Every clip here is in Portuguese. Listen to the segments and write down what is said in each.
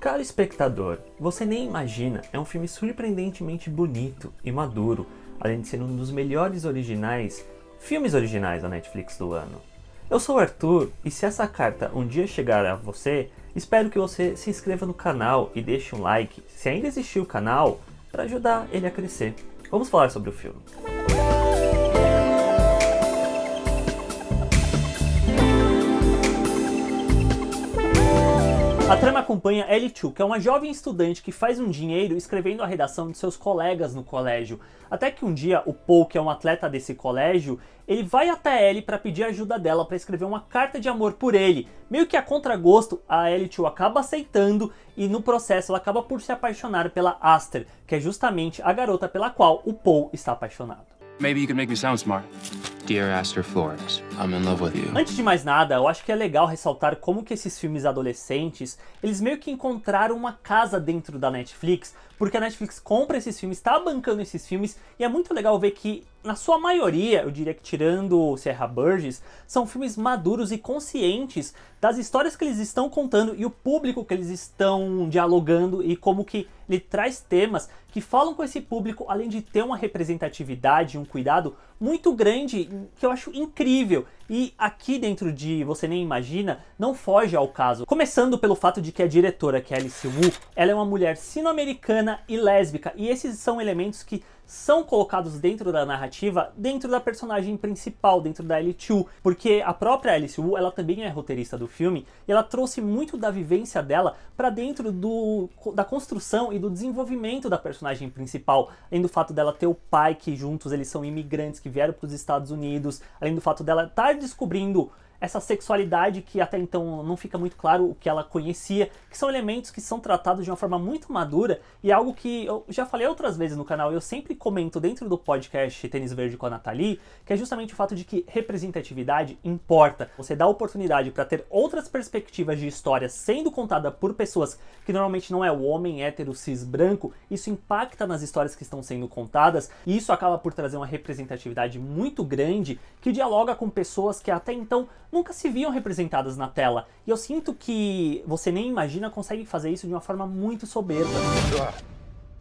Caro espectador, você nem imagina, é um filme surpreendentemente bonito e maduro, além de ser um dos melhores originais, filmes originais da Netflix do ano. Eu sou o Arthur e se essa carta um dia chegar a você, espero que você se inscreva no canal e deixe um like, se ainda existir o canal, para ajudar ele a crescer. Vamos falar sobre o filme. A trama acompanha Ellie Chu, que é uma jovem estudante que faz um dinheiro escrevendo a redação de seus colegas no colégio. Até que um dia o Paul, que é um atleta desse colégio, ele vai até Ellie para pedir ajuda dela para escrever uma carta de amor por ele. Meio que a contragosto, a Ellie Chu acaba aceitando e no processo ela acaba por se apaixonar pela Aster, que é justamente a garota pela qual o Paul está apaixonado. Maybe you can make me sound smart. Dear Florence, I'm in love with you. Antes de mais nada, eu acho que é legal ressaltar como que esses filmes adolescentes, eles meio que encontraram uma casa dentro da Netflix, porque a Netflix compra esses filmes, está bancando esses filmes, e é muito legal ver que, na sua maioria, eu diria que tirando Serra Burgess, são filmes maduros e conscientes das histórias que eles estão contando e o público que eles estão dialogando e como que ele traz temas que falam com esse público, além de ter uma representatividade, um cuidado muito grande que eu acho incrível. E aqui dentro de Você Nem Imagina não foge ao caso. Começando pelo fato de que a diretora, que é Alice Wu, ela é uma mulher sino-americana e lésbica. E esses são elementos que são colocados dentro da narrativa, dentro da personagem principal, dentro da Alice Wu, porque a própria Alice Wu, ela também é roteirista do filme, e ela trouxe muito da vivência dela para dentro do, da construção e do desenvolvimento da personagem principal, além do fato dela ter o pai que juntos eles são imigrantes que vieram para os Estados Unidos, além do fato dela estar tá descobrindo essa sexualidade que até então não fica muito claro o que ela conhecia, que são elementos que são tratados de uma forma muito madura e é algo que eu já falei outras vezes no canal, eu sempre comento dentro do podcast Tênis Verde com a Nathalie, que é justamente o fato de que representatividade importa. Você dá oportunidade para ter outras perspectivas de história sendo contada por pessoas que normalmente não é o homem hétero cis branco, isso impacta nas histórias que estão sendo contadas e isso acaba por trazer uma representatividade muito grande que dialoga com pessoas que até então nunca se viam representadas na tela. E eu sinto que você nem imagina consegue fazer isso de uma forma muito soberba.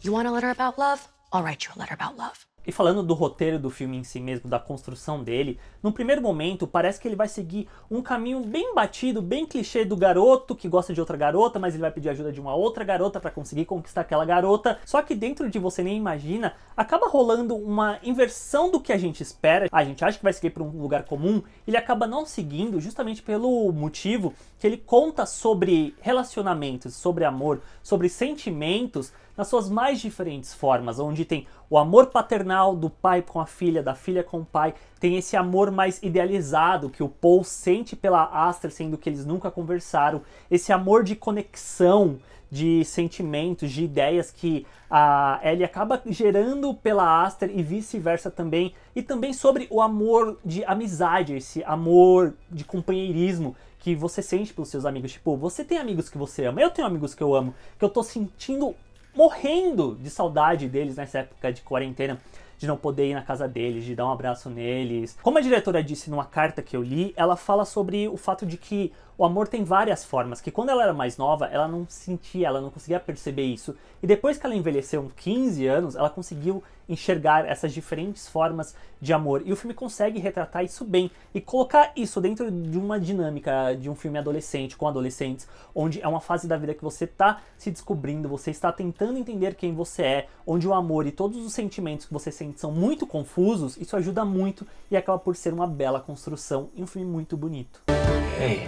You want a letter about love? I'll write you a letter about love. E falando do roteiro do filme em si mesmo, da construção dele, no primeiro momento parece que ele vai seguir um caminho bem batido, bem clichê do garoto que gosta de outra garota, mas ele vai pedir ajuda de uma outra garota para conseguir conquistar aquela garota. Só que dentro de você nem imagina, acaba rolando uma inversão do que a gente espera. A gente acha que vai seguir para um lugar comum, ele acaba não seguindo justamente pelo motivo que ele conta sobre relacionamentos, sobre amor, sobre sentimentos nas suas mais diferentes formas, onde tem o amor paternal do pai com a filha, da filha com o pai, tem esse amor mais idealizado que o Paul sente pela Astra, sendo que eles nunca conversaram, esse amor de conexão de sentimentos, de ideias que a Ellie acaba gerando pela Aster e vice-versa também, e também sobre o amor de amizade, esse amor de companheirismo que você sente pelos seus amigos. Tipo, você tem amigos que você ama, eu tenho amigos que eu amo, que eu tô sentindo morrendo de saudade deles nessa época de quarentena de não poder ir na casa deles, de dar um abraço neles. Como a diretora disse numa carta que eu li, ela fala sobre o fato de que o amor tem várias formas, que quando ela era mais nova, ela não sentia, ela não conseguia perceber isso. E depois que ela envelheceu uns 15 anos, ela conseguiu enxergar essas diferentes formas de amor. E o filme consegue retratar isso bem e colocar isso dentro de uma dinâmica de um filme adolescente, com adolescentes, onde é uma fase da vida que você está se descobrindo, você está tentando entender quem você é, onde o amor e todos os sentimentos que você sente são muito confusos, isso ajuda muito e acaba por ser uma bela construção e um filme muito bonito. Hey.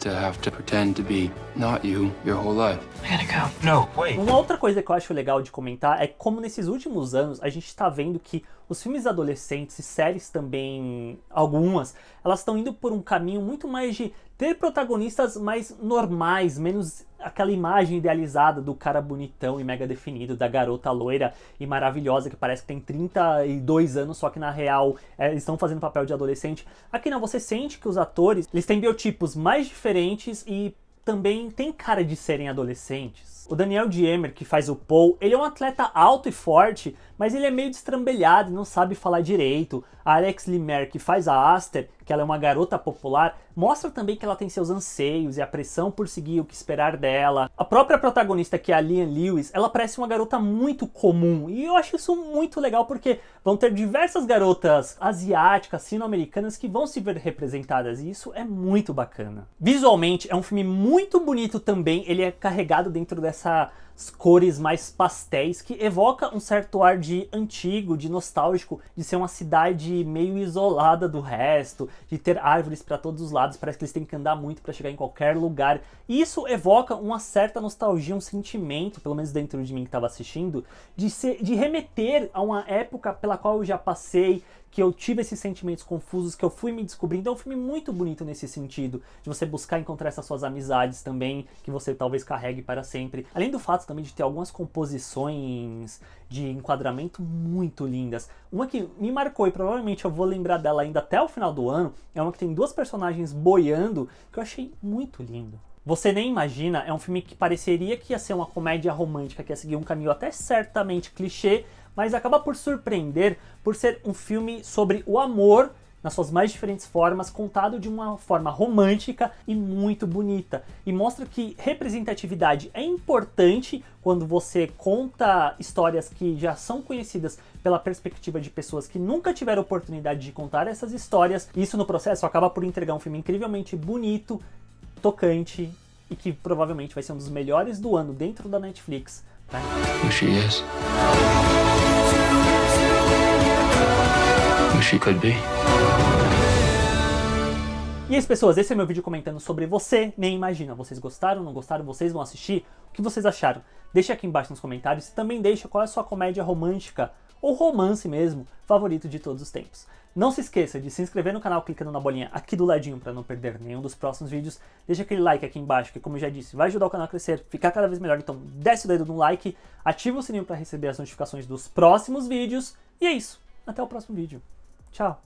to have to pretend to be not you your whole life. I gotta go. No, wait. Uma outra coisa que eu acho legal de comentar é como nesses últimos anos a gente tá vendo que os filmes adolescentes e séries também, algumas, elas estão indo por um caminho muito mais de ter protagonistas mais normais, menos aquela imagem idealizada do cara bonitão e mega definido, da garota loira e maravilhosa que parece que tem 32 anos, só que na real é, eles estão fazendo papel de adolescente. Aqui não, você sente que os atores, eles têm biotipos mais diferentes e também tem cara de serem adolescentes. O Daniel Diemer, que faz o Paul, ele é um atleta alto e forte, mas ele é meio destrambelhado e não sabe falar direito. A Alex Limer, que faz a Aster, que ela é uma garota popular, Mostra também que ela tem seus anseios e a pressão por seguir o que esperar dela. A própria protagonista, que é a Lian Lewis, ela parece uma garota muito comum. E eu acho isso muito legal porque vão ter diversas garotas asiáticas, sino-americanas que vão se ver representadas. E isso é muito bacana. Visualmente, é um filme muito bonito também. Ele é carregado dentro dessa cores mais pastéis, que evoca um certo ar de antigo, de nostálgico, de ser uma cidade meio isolada do resto, de ter árvores para todos os lados, parece que eles têm que andar muito para chegar em qualquer lugar. isso evoca uma certa nostalgia, um sentimento, pelo menos dentro de mim que estava assistindo, de, ser, de remeter a uma época pela qual eu já passei, que eu tive esses sentimentos confusos, que eu fui me descobrindo. É um filme muito bonito nesse sentido, de você buscar encontrar essas suas amizades também, que você talvez carregue para sempre. Além do fato também de ter algumas composições de enquadramento muito lindas. Uma que me marcou e provavelmente eu vou lembrar dela ainda até o final do ano, é uma que tem duas personagens boiando, que eu achei muito lindo. Você nem imagina, é um filme que pareceria que ia ser uma comédia romântica, que ia seguir um caminho até certamente clichê, mas acaba por surpreender por ser um filme sobre o amor nas suas mais diferentes formas, contado de uma forma romântica e muito bonita. E mostra que representatividade é importante quando você conta histórias que já são conhecidas pela perspectiva de pessoas que nunca tiveram oportunidade de contar essas histórias. Isso no processo acaba por entregar um filme incrivelmente bonito, tocante e que provavelmente vai ser um dos melhores do ano dentro da Netflix. Né? she could be. E aí, é pessoas, esse é meu vídeo comentando sobre você, nem imagina. Vocês gostaram, não gostaram? Vocês vão assistir? O que vocês acharam? Deixa aqui embaixo nos comentários e também deixa qual é a sua comédia romântica ou romance mesmo favorito de todos os tempos. Não se esqueça de se inscrever no canal clicando na bolinha aqui do ladinho para não perder nenhum dos próximos vídeos. Deixa aquele like aqui embaixo que, como eu já disse, vai ajudar o canal a crescer, ficar cada vez melhor. Então desce o dedo no like, ativa o sininho para receber as notificações dos próximos vídeos. E é isso. Até o próximo vídeo. Tchau!